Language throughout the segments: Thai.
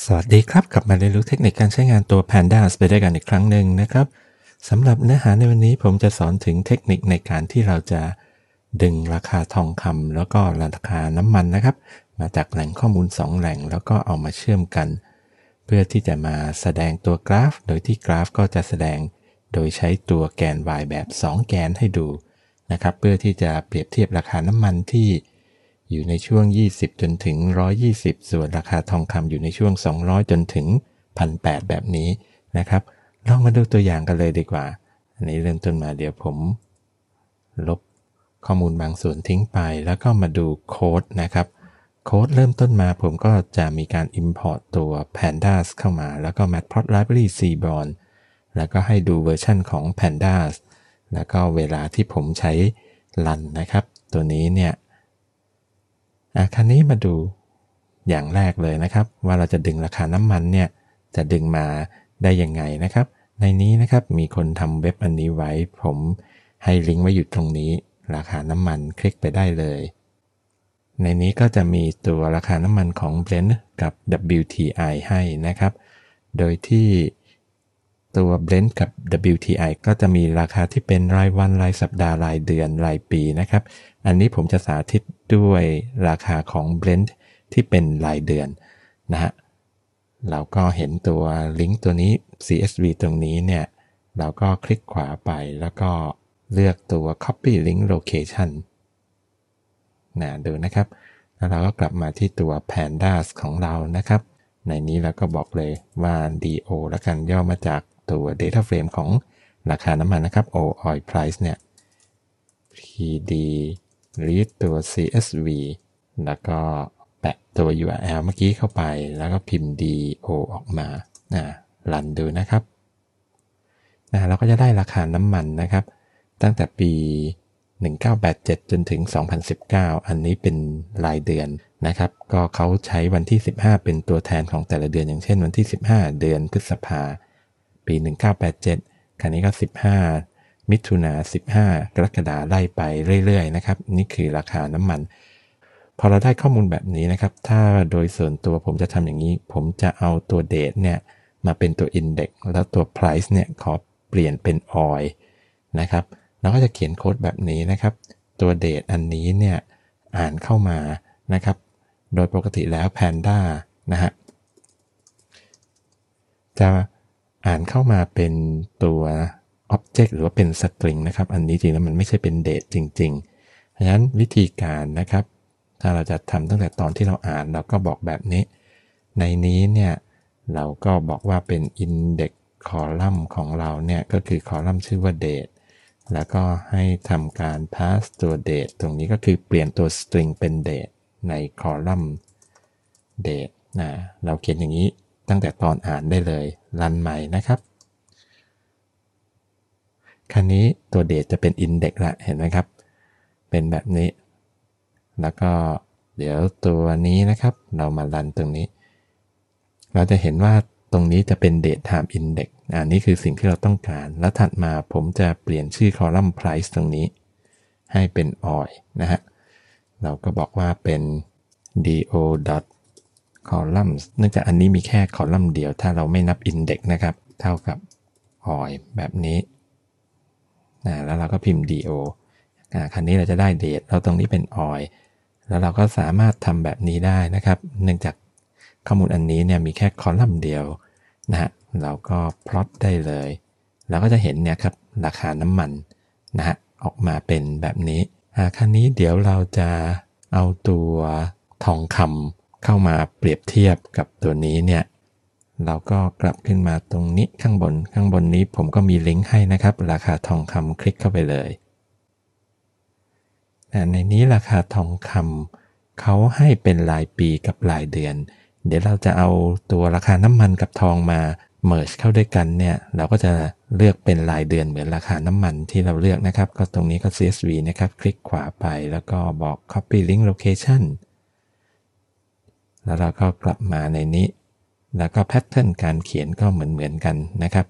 สวัสดีครับกลับมาเรียนรู้เทคนิคการใช้งานตัว Pandas ไปด้วยกันอีกครั้งหนึ่งนะครับ สำหรับเนื้อหาในวันนี้ผมจะสอนถึงเทคนิคในการที่เราจะดึงราคาทองคำแล้วก็ราคาน้ำมันนะครับ มาจากแหล่งข้อมูล 2 แหล่งแล้วก็เอามาเชื่อมกัน เพื่อที่จะมาแสดงตัวกราฟโดยที่กราฟก็จะแสดง โดยใช้ตัวแกน y แบบ 2 แกนให้ดูนะครับเพื่อที่จะเปรียบเทียบราคาน้ำมันที่อยู่ในช่วง 20 จนถึง 120 ส่วนราคาทองคำอยู่ในช่วง 200 จนถึง 1,800 แบบนี้นะครับ ลองมาดูตัวอย่างกันเลยดีกว่า อันนี้เริ่มต้นมาเดี๋ยวผม ลบข้อมูลบางส่วนทิ้งไป แล้วก็มาดูโค้ดนะครับ โค้ดเริ่มต้นมาผมก็จะมีการ Import ตัว Pandas เข้ามา แล้วก็ Matplotlib r a r y Seaborn แล้วก็ให้ดูเวอร์ชันของ Pandas แล้วก็เวลาที่ผมใช้ลันนะครับตัวนี้เนี่ยอ่ะคันนี้มาดูอย่างแรกเลยนะครับ ว่าเราจะดึงราคาน้ำมันเนี่ยจะดึงมาได้ยังไงนะครับ ในนี้นะครับมีคนทำเว็บอันนี้ไว้ผมให้ลิงก์ไว้อยู่ตรงนี้ ราคาน้ำมันคลิกไปได้เลย ในนี้ก็จะมีตัวราคาน้ำมันของ Blend กับ WTI ให้นะครับโดยที่ตัว Blend กับ WTI ก็จะมีราคาที่เป็นรายวันรายสัปดาห์รายเดือนรายปีนะครับ อันนี้ผมจะสาธิตด้วยราคาของ b l e n ์ที่เป็นรายเดือนนะฮะ เราก็เห็นตัวลิงก์ตัวนี้ CSV ตรงนี้เนี่ย เราก็คลิกขวาไปแล้วก็เลือกตัว copy link location นะดูนะครับ แล้วเราก็กลับมาที่ตัว pandas ของเรานะครับ ในนี้เราก็บอกเลยว่า DO แล้วกันย่อมาจากตัว data frame ของราคาน้ำมันนะครับ O oil price เนี่ย PD หรือตัว CSV แล้วก็แปะตัว URL เมื่อกี้เข้าไป แล้วก็พิมพ์ DO ออกมา นะรันดูนะครับ นะ เราก็จะได้ราคาน้ำมันนะครับ ตั้งแต่ปี 1987 จนถึง 2019 อันนี้เป็นรายเดือนนะครับ ก็เขาใช้วันที่ 15 เป็นตัวแทนของแต่ละเดือน อย่างเช่นวันที่ 15 เดือนพฤษภา ปี 1987ครั้นี้ก็ 15มิถุนา15 กรกฎาไล่ไปเรื่อย ๆนะครับ นี่คือราคาน้ำมัน พอเราได้ข้อมูลแบบนี้นะครับ ถ้าโดยส่วนตัวผมจะทำอย่างนี้ ผมจะเอาตัวเดทเนี่ยมาเป็นตัว Index แล้วตัวไพรซ์เนี่ยขอเปลี่ยนเป็นออยนะครับ เราก็จะเขียนโค้ดแบบนี้นะครับ ตัวเดทอันนี้เนี่ยอ่านเข้ามานะครับโดยปกติแล้วแพนด้านะฮะจะอ่านเข้ามาเป็นตัวอ็บเจกต์หรือว่าเป็นสตริงนะครับ อันนี้จริงแล้วมันไม่ใช่เป็นเดทจริง ๆ เพราะฉะนั้นวิธีการนะครับ ถ้าเราจะทำตั้งแต่ตอนที่เราอ่านเราก็บอกแบบนี้ ในนี้เนี่ยเราก็บอกว่าเป็นอินเด็กคอลัมน์ของเราเนี่ยก็คือคอลัมน์ชื่อว่าเดทแล้วก็ให้ทำการ pass ตัวเดทตรงนี้ก็คือเปลี่ยนตัวสตริงเป็นเดทในคอลัมน์เดทนะเราเขียนอย่างนี้ตั้งแต่ตอนอ่านได้เลยรันใหม่นะครับคันนี้ตัวเดทจะเป็นอินเด็กละเห็นไหมครับ เป็นแบบนี้ แล้วก็เดี๋ยวตัวนี้นะครับ เรามารันตรงนี้ เราจะเห็นว่าตรงนี้จะเป็น date time index อันนี้คือสิ่งที่เราต้องการ แล้วถัดมาผมจะเปลี่ยนชื่อคอลัมน์ price ตรงนี้ ให้เป็น oil นะฮะ เราก็บอกว่าเป็น do dot columns เนื่องจากอันนี้มีแค่คอลัมน์เดียว ถ้าเราไม่นับ index นะครับ เท่ากับ oil แบบนี้นะแล้วเราก็พิมพ์ DO นะคันนี้เราจะได้เดทเราตรงนี้เป็นออยแล้วเราก็สามารถทำแบบนี้ได้นะครับ เนื่องจากข้อมูลอันนี้เนี่ยมีแค่คอลัมน์เดียวนะฮะเราก็พลอตได้เลยเราก็จะเห็นเนี่ยครับราคาน้ำมันนะฮะออกมาเป็นแบบนี้คันนี้เดี๋ยวเราจะเอาตัวทองคำเข้ามาเปรียบเทียบกับตัวนี้เนี่ยเราก็กลับขึ้นมาตรงนี้ข้างบนข้างบนนี้ ผมก็มีลิงก์ให้นะครับ ราคาทองคำคลิกเข้าไปเลยแต่ในนี้ราคาทองคำเขาให้เป็นรายปีกับรายเดือน เดี๋ยวเราจะเอาตัวราคาน้ำมันกับทองมา เมิร์ชเข้าด้วยกันเนี่ยเราก็จะเลือกเป็นรายเดือนเหมือนราคาน้ำมันที่เราเลือกนะครับ ก็ตรงนี้ก็ CSV นะครับ คลิกขวาไป แล้วก็บอก copy link location แล้วเราก็กลับมาในนี้แล้วก็แพทเทิร์นการเขียนก็เหมือนเหมือนกันนะครับ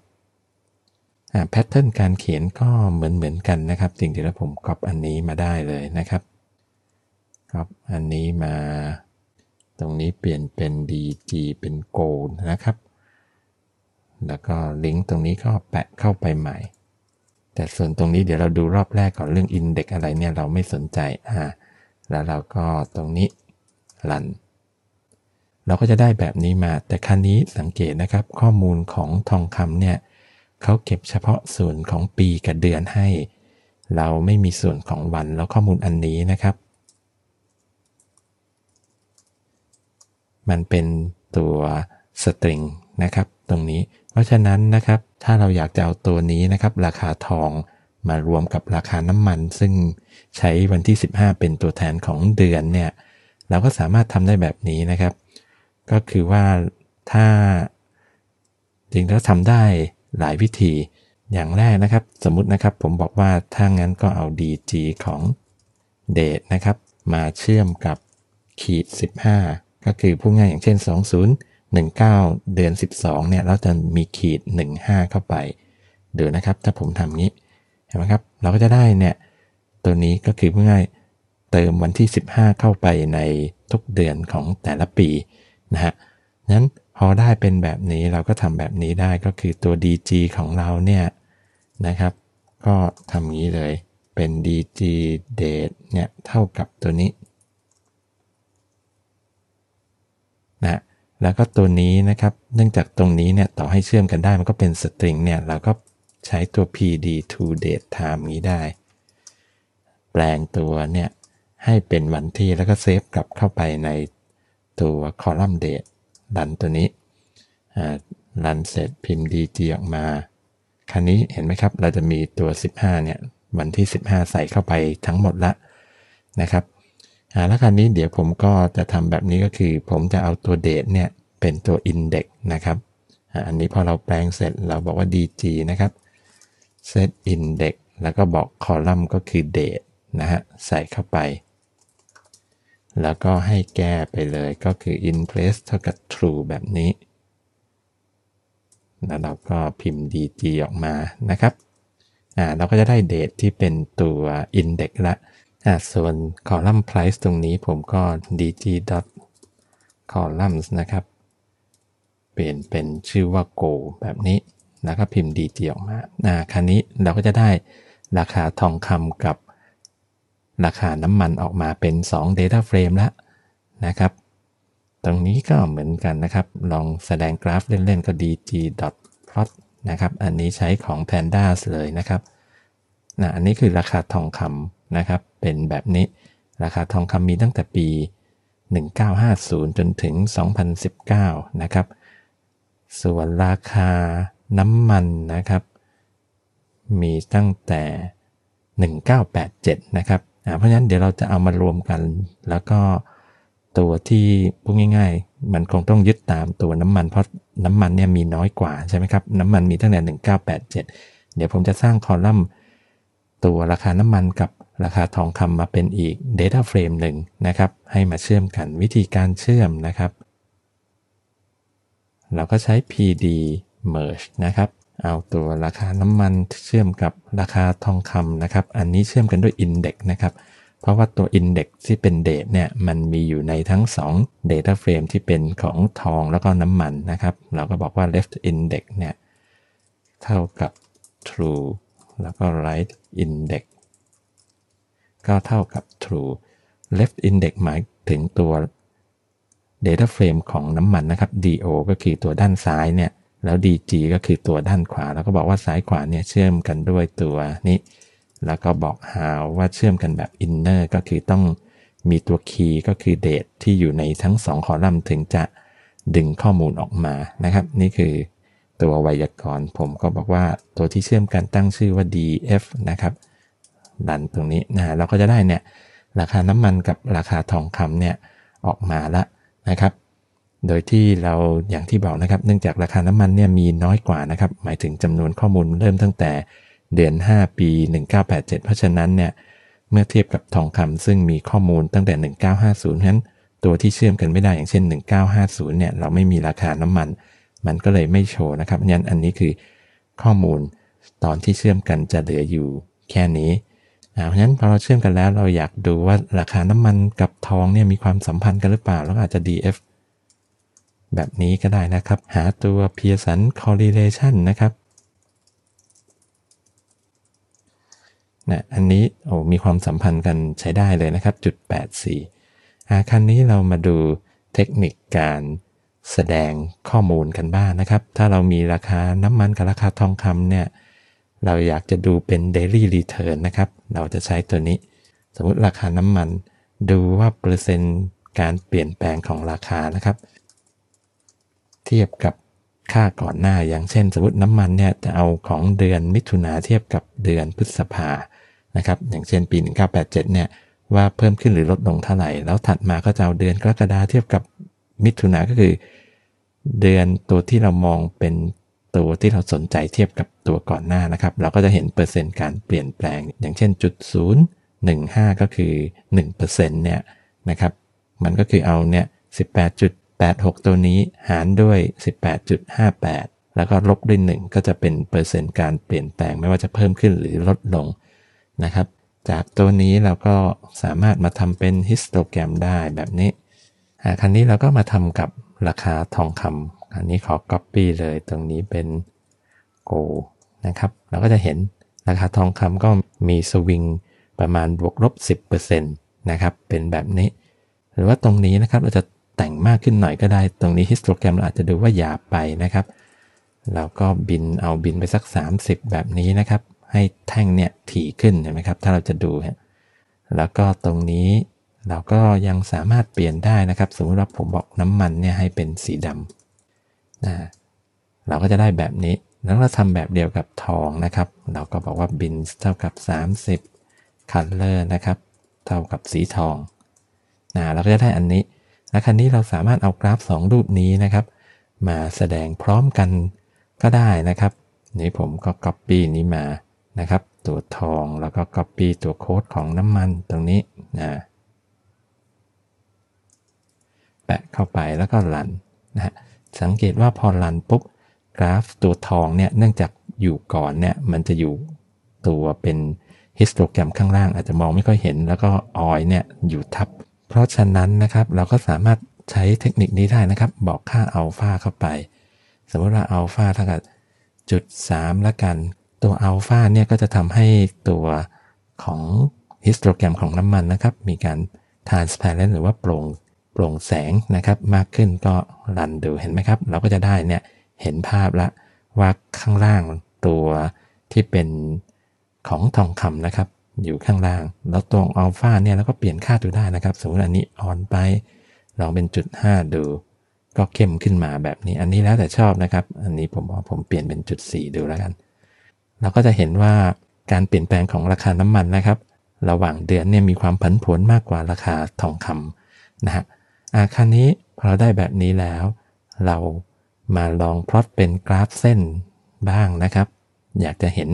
แพทเทิร์นการเขียนก็เหมือนเหมือนกันนะครับจริงๆแล้วผมก๊อปอันนี้มาได้เลยนะครับก๊อปอันนี้มาตรงนี้เปลี่ยนเป็น DG เป็นโกลนะครับ แล้วก็ลิงก์ตรงนี้ก็แปะเข้าไปใหม่ แต่ส่วนตรงนี้เดี๋ยวเราดูรอบแรกก่อนเรื่องอินเด็กอะไรเนี่ยเราไม่สนใจอ่าแล้วเราก็ตรงนี้ลันเราก็จะได้แบบนี้มา แต่ครั้นี้สังเกตนะครับ ข้อมูลของทองคำเนี่ยเขาเก็บเฉพาะส่วนของปีกับเดือนให้ เราไม่มีส่วนของวันแล้วข้อมูลอันนี้นะครับ มันเป็นตัวสตริงนะครับ ตรงนี้ เพราะฉะนั้นนะครับ ถ้าเราอยากจะเอาตัวนี้นะครับ ราคาทองมารวมกับราคาน้ำมัน ซึ่งใช้วันที่ 15 เป็นตัวแทนของเดือนเนี่ย เราก็สามารถทำได้แบบนี้นะครับก็คือว่าถ้าจริงแล้วทำได้หลายวิธี อย่างแรกนะครับ สมมตินะครับผมบอกว่าถ้างั้นก็เอา DG ของเดทนะครับ มาเชื่อมกับขีด 15 ก็คือพูดง่ายอย่างเช่น 2019 เดือน 12 เนี่ยเราจะมีขีด15เข้าไปเดวนะครับถ้าผมทำงี้เห็นไหมครับ เราก็จะได้เนี่ยตัวนี้ก็คือพูดง่ายเติมวันที่ 15 เข้าไปในทุกเดือนของแต่ละปีนะฮะนั้นพอได้เป็นแบบนี้เราก็ทำแบบนี้ได้ก็คือตัว DG ของเราเนี่ยนะครับก็ทำงี้เลยเป็น DG date เนี่ย เท่ากับตัวนี้นะแล้วก็ตัวนี้นะครับเนื่องจากตรงนี้เนี่ยต่อให้เชื่อมกันได้มันก็เป็นสตริงเนี่ยเราก็ใช้ตัว pd to date time นี้ได้ แปลงตัวเนี่ยให้เป็นวันที่แล้วก็เซฟกลับเข้าไปในตัวคอลัมน์เดตรันตัวนี้รันเสร็จพิมพ์จีออกมา คันนี้เห็นไหมครับเราจะมีตัว 15เนี่ยวันที่ 15 ใส่เข้าไปทั้งหมดละนะครับแล้วคันนี้เดี๋ยวผมก็จะทำแบบนี้ก็คือ ผมจะเอาตัวเดตเนี่ยเป็นตัว index นะครับ อันนี้พอเราแปลงเสร็จเราบอกว่า dg นะครับ set index แล้วก็บอกคอลัมน์ก็คือ date นะฮะใส่เข้าไปแล้วก็ให้แก้ไปเลยก็คือ in place เท่ากับ true แบบนี้ แล้วเราก็พิมพ์ dg ออกมานะครับ อ่าเราก็จะได้เดทที่เป็นตัว index ละอ่าส่วนคอลัมน์ price ตรงนี้ผมก็ dg columns นะครับ เปลี่ยนเป็นชื่อว่า go แบบนี้ แล้วก็พิมพ์ dg ออกมาอ่าคันนี้เราก็จะได้ราคาทองคำกับราคาน้ำมันออกมาเป็น 2 Data Frame แล้วนะครับ ตรงนี้ก็เหมือนกันนะครับ ลองแสดงกราฟเล่นๆก็ dg.plot นะครับ อันนี้ใช้ของ Pandas เลยนะครับนะอันนี้คือราคาทองคำนะครับ เป็นแบบนี้ ราคาทองคำมีตั้งแต่ปี 1950 จนถึง 2019 นะครับ ส่วนราคาน้ำมันนะครับ มีตั้งแต่ 1987 นะครับนะเพราะฉะนั้นเดี๋ยวเราจะเอามารวมกัน แล้วก็ตัวที่พูดง่ายๆ มันคงต้องยึดตามตัวน้ำมัน เพราะน้ำมันเนี่ยมีน้อยกว่าใช่ไหมครับ น้ำมันมีตั้งแต่1987 เดี๋ยวผมจะสร้างคอลัมน์ ตัวราคาน้ำมันกับราคาทองคำมาเป็นอีก Data Frame หนึ่งนะครับ ให้มาเชื่อมกันวิธีการเชื่อมนะครับ เราก็ใช้ pd merge นะครับเอาตัวราคาน้ำมันเชื่อมกับราคาทองคำนะครับ อันนี้เชื่อมกันด้วยอินเด็กนะครับ เพราะว่าตัวอินเด็กที่เป็นเดทเนี่ยมันมีอยู่ในทั้ง 2 Data Frame ที่เป็นของทองแล้วก็น้ำมันนะครับ เราก็บอกว่า left index เนี่ยเท่ากับ true แล้วก็ right index ก็เท่ากับ true left index หมายถึงตัว data frame ของน้ำมันนะครับ do ก็คือตัวด้านซ้ายเนี่ยแล้ว DG ก็คือตัวด้านขวา แล้วก็บอกว่าซ้ายขวาเนี่ยเชื่อมกันด้วยตัวนี้ แล้วก็บอก how ว่าเชื่อมกันแบบ inner ก็คือต้องมีตัวคีย์ก็คือเดทที่อยู่ในทั้งงคอลัมน์ถึงจะดึงข้อมูลออกมานะครับนี่คือตัวไวยากรณ์ ผมก็บอกว่าตัวที่เชื่อมกันตั้งชื่อว่า df นะครับดันตรงนี้นะเราก็จะได้เนี่ยราคาน้ำมันกับราคาทองคำเนี่ยออกมาละนะครับโดยที่เราอย่างที่บอกนะครับเนื่องจากราคาน้ำมันเนี่ยมีน้อยกว่านะครับหมายถึงจำนวนข้อมูลเริ่มตั้งแต่เดือน 5 ปี 1987 เพราะฉะนั้นเนี่ยเมื่อเทียบกับทองคำซึ่งมีข้อมูลตั้งแต่ 1950นั้น ตัวที่เชื่อมกันไม่ได้อย่างเช่น 1950เนี่ยเราไม่มีราคาน้ำมัน มันก็เลยไม่โชว์นะครับงั้นอันนี้คือข้อมูลตอนที่เชื่อมกันจะเหลืออยู่แค่นี้เพราะฉะนั้นพอเราเชื่อมกันแล้วเราอยากดูว่าราคาน้ำมันกับทองเนี่ยมีความสัมพันธ์กันหรือเปล่าแล้วอาจจะ DF แบบนี้ก็ได้นะครับ หาตัว Pearson correlation นะครับนะอันนี้โอ้มีความสัมพันธ์กันใช้ได้เลยนะครับจุด84อาคันนี้เรามาดูเทคนิคการแสดงข้อมูลกันบ้างนะครับ ถ้าเรามีราคาน้ำมันกับราคาทองคำเนี่ย เราอยากจะดูเป็น daily return นะครับ เราจะใช้ตัวนี้ สมมติราคาน้ำมันดูว่าเปอร์เซ็นต์การเปลี่ยนแปลงของราคานะครับเทียบกับค่าก่อนหน้า อย่างเช่นสมมติน้ำมันเนี่ยจะเอาของเดือนมิถุนาเทียบกับเดือนพฤษภานะครับอย่างเช่นปี1987เนี่ยว่าเพิ่มขึ้นหรือลดลงเท่าไหร่แล้วถัดมาก็จะเอาเดือนกรกฎาเทียบกับมิถุนาก็คือ เดือนตัวที่เรามองเป็นตัวที่เราสนใจเทียบกับตัวก่อนหน้านะครับเราก็จะเห็นเปอร์เซ็นต์การเปลี่ยนแปลง อย่างเช่นจุดศูนย์หนึ่งห้าก็คือ1%เนี่ยนะครับมันก็คือเอาเนี่ยจุด86ตัวนี้หารด้วย 18.58 แล้วก็ลบด้วย1 ก็จะเป็นเปอร์เซ็นต์การเปลี่ยนแปลงไม่ว่าจะเพิ่มขึ้นหรือลดลงนะครับ จากตัวนี้เราก็สามารถมาทำเป็นฮิสโตแกรมได้แบบนี้คันนี้เราก็มาทำกับราคาทองคำอันนี้ขอ Copy เลยตรงนี้เป็นโกนะครับเราก็จะเห็นราคาทองคำก็มีสวิงประมาณบวกลบ10%นะครับเป็นแบบนี้ หรือว่าตรงนี้นะครับเราจะแต่งมากขึ้นหน่อยก็ได้ ตรงนี้ฮิสโตรแกรมเราอาจจะดูว่าหยาบไปนะครับ แล้วก็บินเอาบินไปสัก 30 แบบนี้นะครับ ให้แท่งเนี่ย ถี่ขึ้นเห็นไหมครับ ถ้าเราจะดูฮะ แล้วก็ตรงนี้เราก็ยังสามารถเปลี่ยนได้นะครับ สมมติว่าผมบอกน้ำมันเนี่ย ให้เป็นสีดำนะ เราก็จะได้แบบนี้ แล้วเราทำแบบเดียวกับทองนะครับ เราก็บอกว่าบินเท่ากับ 30 color นะครับ เท่ากับสีทอง นะเราก็จะได้อันนี้และครั้นี้เราสามารถเอากราฟ 2 รูปนี้นะครับ มาแสดงพร้อมกันก็ได้นะครับ นี่ผมก็ Copy นี้มานะครับตัวทองแล้วก็ Copy ตัวโค้ดของน้ำมันตรงนี้นะแปะเข้าไปแล้วก็ลันนะฮะสังเกตว่าพอลันปุ๊บ กราฟตัวทองเนี่ยเนื่องจากอยู่ก่อนเนี่ยมันจะอยู่ตัวเป็นฮิสโตรแกรมข้างล่าง อาจจะมองไม่ค่อยเห็น แล้วก็ออยเนี่ยอยู่ทับเพราะฉะนั้นนะครับเราก็สามารถใช้เทคนิคนี้ได้นะครับ บอกค่าอัลฟาเข้าไป สมมติว่าอัลฟาเท่ากับจุดสามละกันตัวอัลฟาเนี่ยก็จะทำให้ตัวของฮิสโตรแกรมของน้ำมันนะครับ มีการทานสแปรเลนหรือว่าโปร่งโปร่งแสงนะครับ มากขึ้นก็รันดูเห็นไหมครับ เราก็จะได้เนี่ย เห็นภาพละว่าข้างล่างตัวที่เป็นของทองคำนะครับอยู่ข้างล่างแล้วตรงอัลฟาเนี่ยเราก็เปลี่ยนค่าดูได้นะครับสมมติอันนี้อ่อนไป ลองเป็นจุด5ดู ก็เข้มขึ้นมาแบบนี้ อันนี้แล้วแต่ชอบนะครับ อันนี้ผมบอกผมเปลี่ยนเป็นจุด4ดูแล้วกัน เราก็จะเห็นว่าการเปลี่ยนแปลงของราคาน้ำมันนะครับ ระหว่างเดือนเนี่ยมีความผันผวนมากกว่าราคาทองคำนะฮะอาคานี้พอเราได้แบบนี้แล้ว เรามาลองพลอตเป็นกราฟเส้นบ้างนะครับ อยากจะเห็น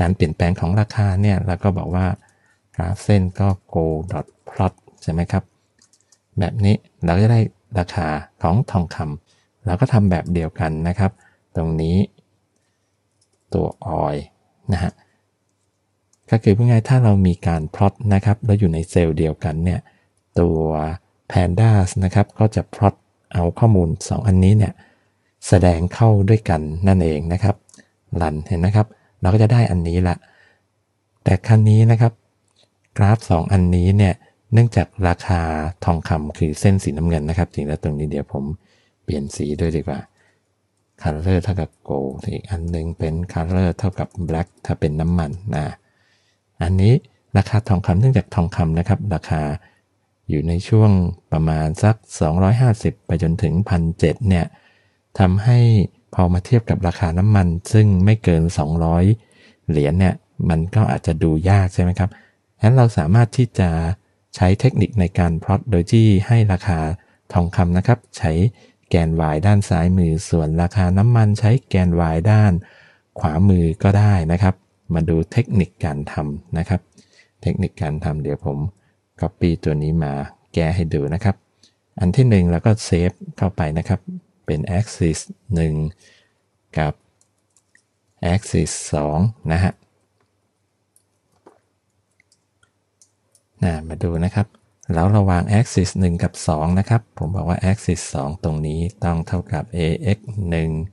การเปลี่ยนแปลงของราคาเนี่ยเราก็บอกว่ากราฟเส้นก็ go dot plot ใช่ไหมครับ แบบนี้เราก็จะได้ราคาของทองคำเราก็ทำแบบเดียวกันนะครับ ตรงนี้ ตัวออยนะฮะก็คือพูดง่ายถ้าเรามีการพลอตนะครับแล้วอยู่ในเซลล์เดียวกันเนี่ยตัว pandas นะครับ ก็จะพลอตเอาข้อมูล 2 อันนี้เนี่ย แสดงเข้าด้วยกันนั่นเองนะครับรันเห็นนะครับเราก็จะได้อันนี้ละ แต่ครั้งนี้นะครับ กราฟ 2 อันนี้เนี่ย เนื่องจากราคาทองคำคือเส้นสีน้ำเงินนะครับจริงแล้วตรงนี้เดี๋ยวผมเปลี่ยนสีด้วยดีกว่าคาเลอร์เท่ากับโกลด์อีกอันนึงเป็นคาเลอร์เท่ากับแบล็คถ้าเป็นน้ำมันนะ อันนี้ราคาทองคำเนื่องจากทองคำนะครับ ราคาอยู่ในช่วงประมาณสัก250ไปจนถึง1,700เนี่ยทำให้พอมาเทียบกับราคาน้ำมัน ซึ่งไม่เกิน 200 เหรียญเนี่ยมันก็อาจจะดูยากใช่ไหมครับฉะนั้นเราสามารถที่จะใช้เทคนิคในการพลอตโดยที่ให้ราคาทองคำนะครับ ใช้แกน y ด้านซ้ายมือส่วนราคาน้ำมันใช้แกน y ด้าน ขวามือก็ได้นะครับ มาดูเทคนิคการทำนะครับ เทคนิคการทำเดี๋ยวผม Copy ตัวนี้มาแก้ให้ดูนะครับ อันที่หนึ่งแล้วก็เซฟเข้าไปนะครับเป็น axis 1 กับ axis 2 นะฮะนะมาดูนะครับแล้วระหว่าง axis 1 กับ 2 นะครับ ผมบอกว่า axis 2 ตรงนี้ต้องเท่ากับ ax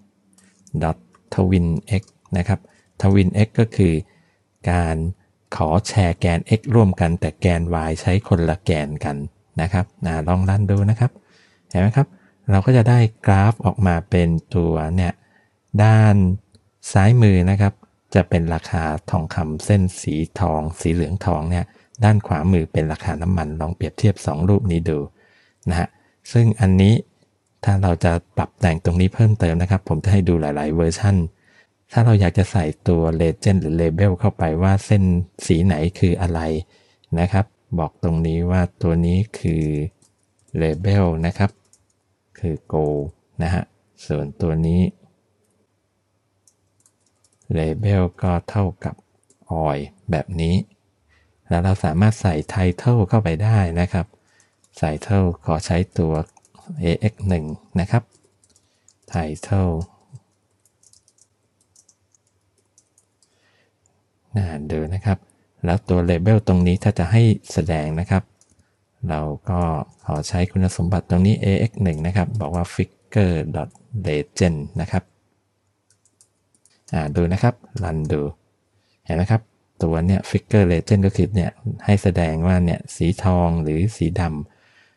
1 dot twin x นะครับ twin x ก็คือการขอแชร์แกน x ร่วมกันแต่แกน y ใช้คนละแกนกันนะครับนะลองรันดูนะครับเห็นไหมครับเราก็จะได้กราฟออกมาเป็นตัวเนี่ย ด้านซ้ายมือนะครับ จะเป็นราคาทองคำเส้นสีทอง สีเหลืองทองเนี่ย ด้านขวามือเป็นราคาน้ำมันลองเปรียบเทียบ 2 รูปนี้ดูนะฮะ ซึ่งอันนี้ถ้าเราจะปรับแต่งตรงนี้เพิ่มเติมนะครับ ผมจะให้ดูหลายๆเวอร์ชั่น ถ้าเราอยากจะใส่ตัวเลเจนด์หรือเลเบลเข้าไปว่าเส้นสีไหนคืออะไรนะครับ บอกตรงนี้ว่าตัวนี้คือเลเบลนะครับคือ go นะฮะ ส่วนตัวนี้ label ก็เท่ากับ oil แบบนี้ แล้วเราสามารถใส่ title เข้าไปได้นะครับ ใส่ title ขอใช้ตัว ax1 นะครับ title น่าดูนะครับ แล้วตัว label ตรงนี้ถ้าจะให้แสดงนะครับเราก็ขอใช้คุณสมบัติตรงนี้ ax1 นะครับ บอกว่า figure legend นะครับ อ่าดูนะครับ รันดู เห็นไหมครับ ตัวเนี้ย figure legend ก็คือเนี่ยให้แสดงว่าเนี่ยสีทองหรือสีด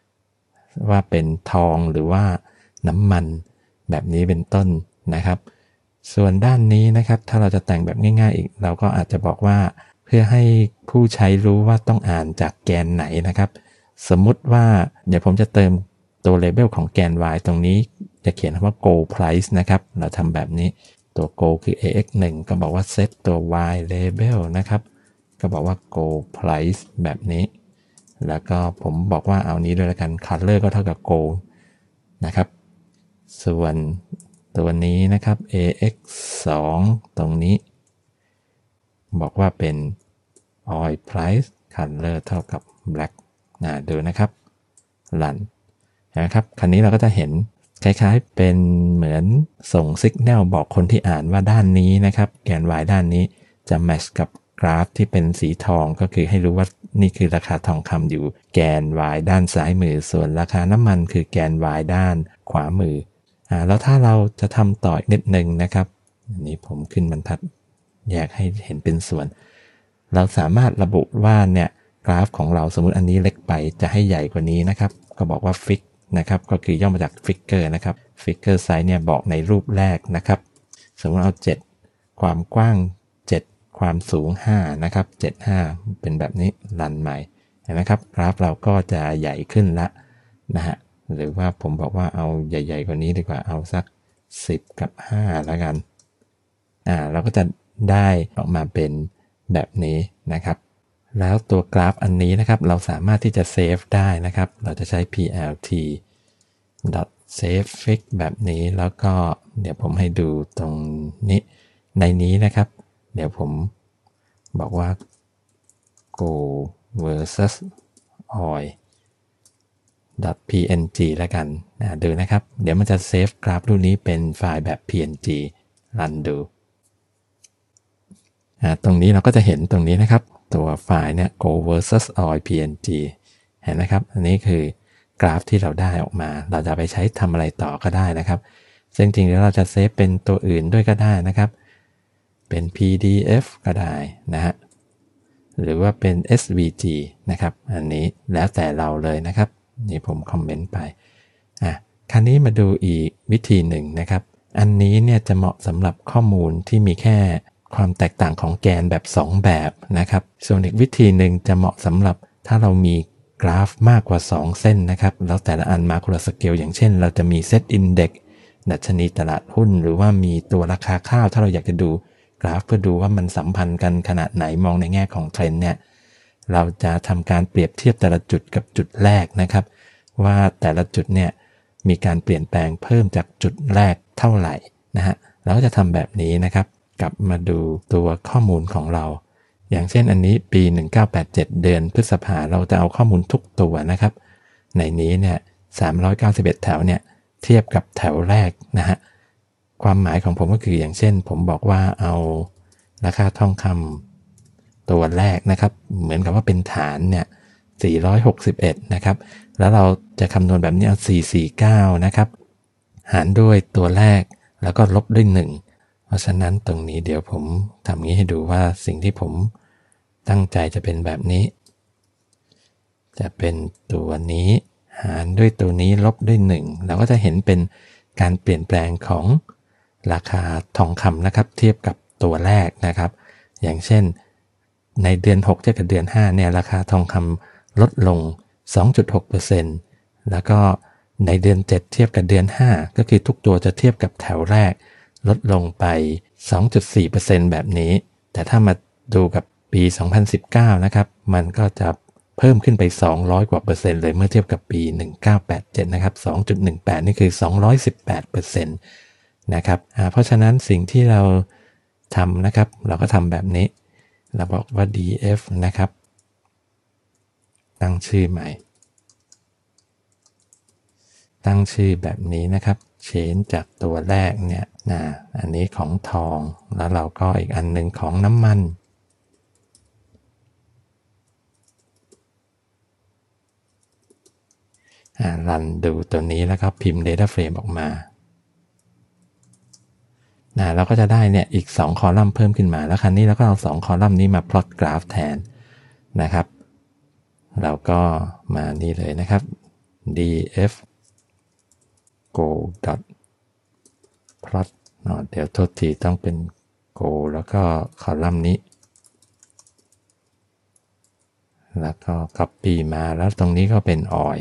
ำว่าเป็นทองหรือว่าน้ำมันแบบนี้เป็นต้นนะครับ ส่วนด้านนี้นะครับ ถ้าเราจะแต่งแบบง่ายๆอีก เราก็อาจจะบอกว่า เพื่อให้ผู้ใช้รู้ว่าต้องอ่านจากแกนไหนนะครับสมมุติว่าเดี๋ยวผมจะเติมตัวเลเวลของแกน y ตรงนี้จะเขียนว่า go price นะครับ เราทำแบบนี้ตัว go คือ ax 1ก็บอกว่า set ตัว y label นะครับ ก็บอกว่า go price แบบนี้ แล้วก็ผมบอกว่าเอานี้ด้วยละกัน color ก็เท่ากับ go นะครับ ส่วนตัวนี้นะครับ ax 2ตรงนี้บอกว่าเป็น oil price color เท่ากับ black นะดูนะครับหลันนะครับคันนี้เราก็จะเห็นคล้ายๆเป็นเหมือนส่งสัญญาณบอกคนที่อ่านว่าด้านนี้นะครับ แกน y ด้านนี้จะแมชกับกราฟที่เป็นสีทองก็คือให้รู้ว่านี่คือราคาทองคำอยู่ แกน y ด้านซ้ายมือส่วนราคาน้ำมันคือแกน y ด้านขวามืออ่าแล้วถ้าเราจะทำต่ออีกนิดนึงนะครับอันนี้ผมขึ้นบรรทัดแยกให้เห็นเป็นส่วนเราสามารถระบุว่าเนี่ยกราฟของเราสมมติอันนี้เล็กไปจะให้ใหญ่กว่านี้นะครับ ก็บอกว่าฟิกนะครับ ก็คือย่อมาจากฟิกเกอร์นะครับฟิกเกอร์ไซส์เนี่ย บอกในรูปแรกนะครับ สมมติเอา 7 ความกว้าง 7 ความสูง 5 นะครับ 75 เป็นแบบนี้รันใหม่เห็นะครับกราฟเราก็จะใหญ่ขึ้นละนะฮะหรือว่าผมบอกว่าเอาใหญ่ๆกว่านี้ ดีกว่าเอาสัก 10 กับ 5 แล้วกันอ่าเราก็จะได้ออกมาเป็นแบบนี้นะครับแล้วตัวกราฟอันนี้นะครับ เราสามารถที่จะเซฟได้นะครับ เราจะใช้ plt save fix แบบนี้ แล้วก็เดี๋ยวผมให้ดูตรงนี้ ในนี้นะครับ เดี๋ยวผมบอกว่า go versus oil .png แล้วกันดูนะครับ เดี๋ยวมันจะเซฟกราฟรูปนี้เป็นไฟล์แบบ png รันดูตรงนี้เราก็จะเห็นตรงนี้นะครับตัวไฟล์เนี่ย go versus oil png เห็นนะครับ อันนี้คือกราฟที่เราได้ออกมา เราจะไปใช้ทำอะไรต่อก็ได้นะครับ ซึ่งจริงแล้วเราจะเซฟเป็นตัวอื่นด้วยก็ได้นะครับ เป็น pdf ก็ได้นะฮะ หรือว่าเป็น svg นะครับ อันนี้แล้วแต่เราเลยนะครับ นี่ผมคอมเมนต์ไป อ่ะ คราวนี้มาดูอีก วิธีหนึ่งนะครับ อันนี้เนี่ยจะเหมาะสำหรับข้อมูลที่มีแค่ความแตกต่างของแกนแบบ 2 แบบนะครับ ส่วนอีกวิธีหนึ่งจะเหมาะสำหรับถ้าเรามีกราฟมากกว่า 2 เส้นนะครับ แล้วแต่ละอันมาคุระสเกล อย่างเช่น เราจะมีเซตอินเด็กดัชนีตลาดหุ้นหรือว่ามีตัวราคาข้าวถ้าเราอยากจะดูกราฟเพื่อดูว่ามันสัมพันธ์กันขนาดไหนมองในแง่ของเทรนเนี่ยเราจะทำการเปรียบเทียบแต่ละจุดกับจุดแรกนะครับ ว่าแต่ละจุดเนี่ยมีการเปลี่ยนแปลงเพิ่มจากจุดแรกเท่าไหร่นะฮะเราก็จะทำแบบนี้นะครับกลับมาดูตัวข้อมูลของเรา อย่างเช่นอันนี้ปี 1987 เดือนพฤษภาเราจะเอาข้อมูลทุกตัวนะครับ ในนี้เนี่ย391 แถวเนี่ยเทียบกับแถวแรกนะฮะความหมายของผมก็คืออย่างเช่นผมบอกว่าเอาราคาทองคำตัวแรกนะครับ เหมือนกับว่าเป็นฐานเนี่ย461 นะครับ แล้วเราจะคำนวณแบบนี้เอา449 นะครับ หารด้วยตัวแรกแล้วก็ลบด้วย1เพราะฉะนั้นตรงนี้ เดี๋ยวผมทำงี้ให้ดูว่าสิ่งที่ผมตั้งใจจะเป็นแบบนี้ จะเป็นตัวนี้หารด้วยตัวนี้ลบด้วยหนึ่งเราก็จะเห็นเป็นการเปลี่ยนแปลงของราคาทองคำนะครับ เทียบกับตัวแรกนะครับ อย่างเช่น ในเดือน 6 เทียบกับเดือน5เนี่ยราคาทองคำลดลง 2.6%แล้วก็ในเดือน 7 เทียบกับเดือน 5 ก็คือทุกตัวจะเทียบกับแถวแรกลดลงไป 2.4%แบบนี้ แต่ถ้ามาดูกับปี 2019 นะครับ มันก็จะเพิ่มขึ้นไป 200 กว่าเปอร์เซ็นต์เลยเมื่อเทียบกับปี 1987 นะครับ 2.18 นี่คือ 218นนะครับเพราะฉะนั้นสิ่งที่เราทำนะครับ เราก็ทำแบบนี้ เราบอกว่า df นะครับ ตั้งชื่อใหม่ ตั้งชื่อแบบนี้นะครับ เชนจากตัวแรกเนี่ยนะอันนี้ของทอง แล้วเราก็อีกอันหนึ่งของน้ำมันรันดูตัวนี้แล้วก็พิมพ์ Data Frame ออกมานะเราก็จะได้เนี่ยอีก2คอลัมน์เพิ่มขึ้นมาแล้วครั้นี้เราก็เอา2คอลัมน์นี้มาพลอตกราฟแทนนะครับเราก็มานี่เลยนะครับ df go plot เดี๋ยวทษทีต้องเป็นโกแล้วก็คอลัมน์นี้ แล้วก็ับปีมาแล้วตรงนี้ก็เป็นออย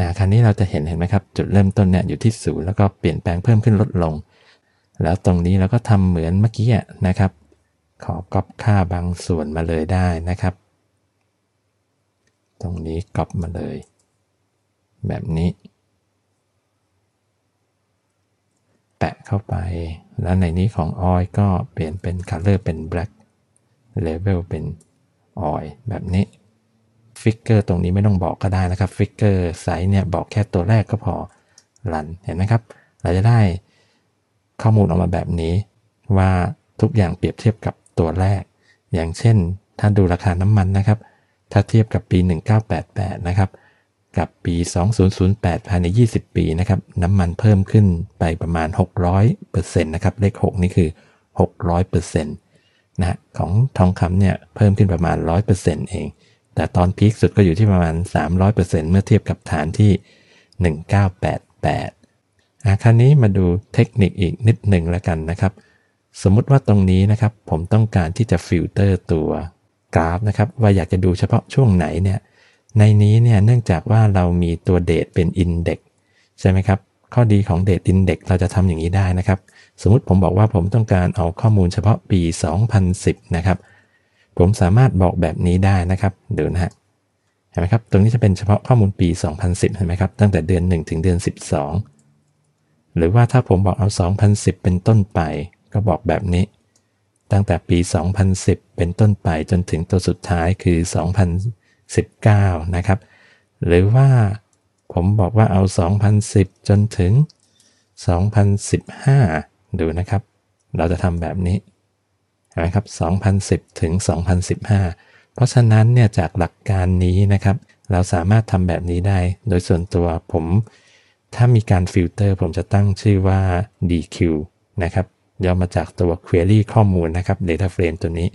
นะครั้นี้เราจะเห็นเห็นไหมครับจุดเริ่มต้นเนี่ยอยู่ที่ศูนย์แล้วก็เปลี่ยนแปลงเพิ่มขึ้นลดลง แล้วตรงนี้เราก็ทำเหมือนเมื่อกี้นะครับ ขอก๊อปค่าบางส่วนมาเลยได้นะครับ ตรงนี้ก๊อปมาเลย แบบนี้แะเข้าไป แล้วในนี้ของออยก็เปลี่ยนเป็นคัลเลอร์เป็น black level เป็นออยแบบนี้ ฟิกเกอร์ตรงนี้ไม่ต้องบอกก็ได้นะครับ ฟิกเกอร์ไซส์เนี่ย บอกแค่ตัวแรกก็พอรันเห็นไหมครับ เราจะได้ข้อมูลออกมาแบบนี้ ว่าทุกอย่างเปรียบเทียบกับตัวแรก อย่างเช่นถ้าดูราคาน้ำมันนะครับ ถ้าเทียบกับปี 1988 นะครับกับปี 2008 ภายใน 20 ปี นะครับ น้ำมันเพิ่มขึ้นไปประมาณ 600%นะครับ เลข 6 นี่คือ 600%นะ ของทองคำเนี่ย เพิ่มขึ้นประมาณ 100%เอง แต่ตอนพีคสุดก็อยู่ที่ประมาณ 300%เมื่อเทียบกับฐานที่ 1988 อ่ะ คราวนี้มาดูเทคนิคอีกนิดหนึ่งแล้วกันนะครับ สมมติว่าตรงนี้นะครับ ผมต้องการที่จะฟิลเตอร์ตัวกราฟนะครับ ว่าอยากจะดูเฉพาะช่วงไหนเนี่ยในนี้เนี่ยเนื่องจากว่าเรามีตัวเดทเป็นอินเด็กใช่ไหมครับข้อดีของเดทอินเด็กเราจะทำอย่างนี้ได้นะครับ สมมติผมบอกว่าผมต้องการเอาข้อมูลเฉพาะปี 2010 นะครับ ผมสามารถบอกแบบนี้ได้นะครับเดี๋ยวนะฮะเห็นไหมครับตรงนี้จะเป็นเฉพาะข้อมูลปี 2010เห็นไหมครับ ตั้งแต่เดือน 1 ถึงเดือน 12 หรือว่าถ้าผมบอกเอา 2010 เป็นต้นไป ก็บอกแบบนี้ ตั้งแต่ปี 2010 เป็นต้นไปจนถึงตัวสุดท้ายคือ 2000 19 นะครับ หรือว่าผมบอกว่าเอา 2010 จนถึง 2015 ดูนะครับ เราจะทำแบบนี้ เห็นไหมครับ 2010 ถึง 2015 เพราะฉะนั้นเนี่ยจากหลักการนี้นะครับ เราสามารถทำแบบนี้ได้ โดยส่วนตัวผมถ้ามีการฟิลเตอร์ผมจะตั้งชื่อว่า DQ นะครับย่อมาจากตัว Query ข้อมูลนะครับ Data Frame ตัวนี้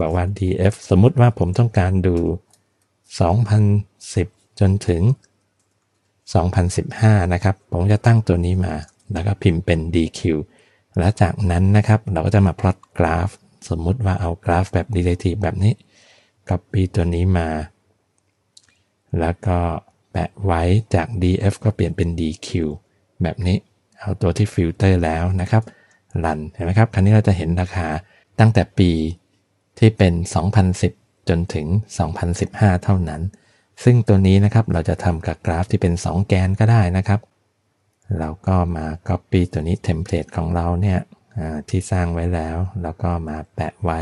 บอกว่า df สมมติว่าผมต้องการดู2010 จนถึง 2015 นะครับ ผมจะตั้งตัวนี้มาแล้วก็พิมพ์เป็น DQ และจากนั้นนะครับ เราก็จะมาพลอตกราฟ สมมุติว่าเอากราฟแบบ relative แบบนี้ับปีตัวนี้มา แล้วก็แปะไว้จาก df ก็เปลี่ยนเป็น dq แบบนี้ เอาตัวที่ฟิลเตอร์แล้วนะครับ รัน เห็นไหมครับ คราวนี้เราจะเห็นราคาตั้งแต่ปีที่เป็น 2010จนถึง 2015 เท่านั้น ซึ่งตัวนี้นะครับ เราจะทำกับกราฟที่เป็น 2 แกนก็ได้นะครับ เราก็มา Copy ตัวนี้เทมเพลตของเราเนี่ยที่สร้างไว้แล้ว แล้วก็มาแปะไว้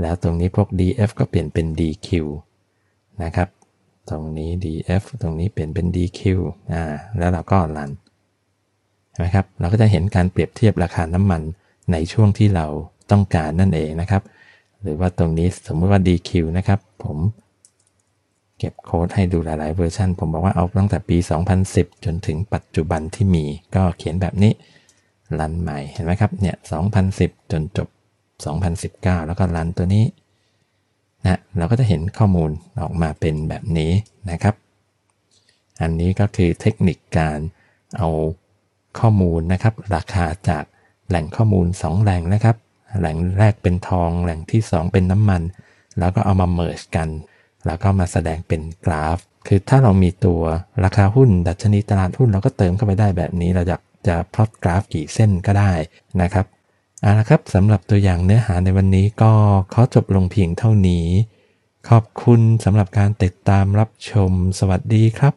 แล้วตรงนี้พวก df ก็เปลี่ยนเป็น dq นะครับ ตรงนี้ df ตรงนี้เปลี่ยนเป็น dq อ่าแล้วเราก็รันนะครับ เราก็จะเห็นการเปรียบเทียบราคาน้ำมันในช่วงที่เราต้องการนั่นเองนะครับหรือว่าตรงนี้สมมติว่า DQ นะครับ ผมเก็บโค้ดให้ดูหลาย ๆเวอร์ชันผมบอกว่าเอาตั้งแต่ปี 2010 จนถึงปัจจุบันที่มี ก็เขียนแบบนี้รันใหม่เห็นไหมครับ เนี่ย 2010 จนจบ 2019 แล้วก็รันตัวนี้นะเราก็จะเห็นข้อมูลออกมาเป็นแบบนี้นะครับ อันนี้ก็คือเทคนิคการเอาข้อมูลนะครับ ราคาจากแหล่งข้อมูล 2แหล่งนะครับแหล่งแรกเป็นทองแหล่งที่ 2 เป็นน้ำมัน แล้วก็เอามาเมิร์ชกัน แล้วก็มาแสดงเป็นกราฟ คือถ้าเรามีตัวราคาหุ้น ดัชนีตลาดหุ้นเราก็เติมเข้าไปได้แบบนี้ เราจะจะพลอตกราฟกี่เส้นก็ได้นะครับเอาละครับสำหรับตัวอย่างเนื้อหาในวันนี้ก็ ขอจบลงเพียงเท่านี้ ขอบคุณสำหรับการติดตามรับชมสวัสดีครับ